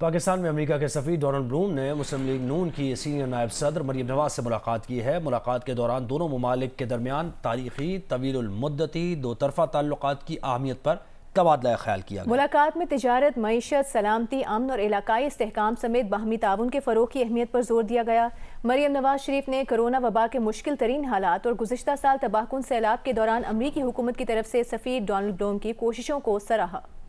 पाकिस्तान में अमेरिका के सफ़ी Donald Bloom ने मुस्लिम लीग नून की सीनियर नायब सदर मरीम नवाज से मुलाकात की है मुलाकात के दौरान दोनों ममालिक के दरमियान तारीखी तवीलमदती दो तरफ़ा ताल्लुक की अहमियत पर तबादला ख्याल किया मुलाकात में तजारत मीशत सलामती अमन और इलाकई इसकाम समेत बाहमी ताउन के फ़रोग की अहमियत पर जोर दिया गया मरीम नवाज शरीफ ने कोरोना वबा के मुश्किल तरीन हालात और गुजशत साल तबाहकुन सैलाब के दौरान अमरीकी हुकूमत की तरफ से सफ़ी डोनल्ड ब्लूम की कोशिशों को सराहा